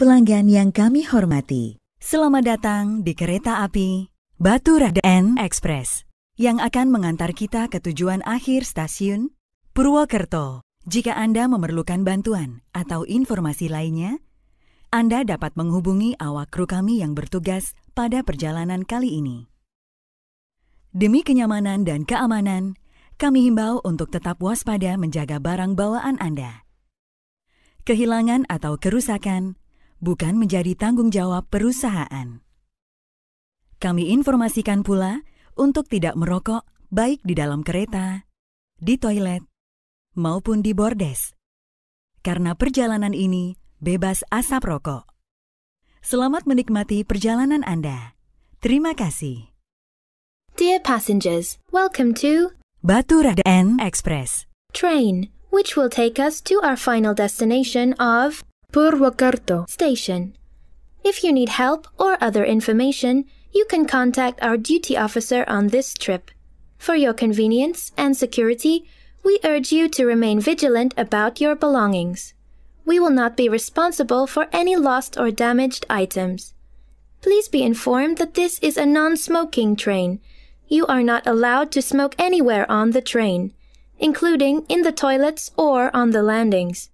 pelanggan yang kami hormati, selamat datang di kereta api Batu Raden Express yang akan mengantar kita ke tujuan akhir stasiun Purwokerto. Jika Anda memerlukan bantuan atau informasi lainnya, Anda dapat menghubungi awak kru kami yang bertugas pada perjalanan kali ini. Demi kenyamanan dan keamanan, kami himbau untuk tetap waspada menjaga barang bawaan Anda kehilangan atau kerusakan, bukan menjadi tanggung jawab perusahaan. Kami informasikan pula untuk tidak merokok baik di dalam kereta, di toilet, maupun di bordes. Karena perjalanan ini bebas asap rokok. Selamat menikmati perjalanan Anda. Terima kasih. Dear passengers, welcome to Batu Raden Express train, which will take us to our final destination of Purwakarto Station. If you need help or other information, you can contact our duty officer on this trip. For your convenience and security, we urge you to remain vigilant about your belongings. We will not be responsible for any lost or damaged items. Please be informed that this is a non-smoking train. You are not allowed to smoke anywhere on the train, including in the toilets or on the landings.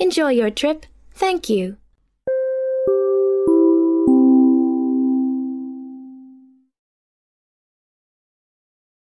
Enjoy your trip Thank you.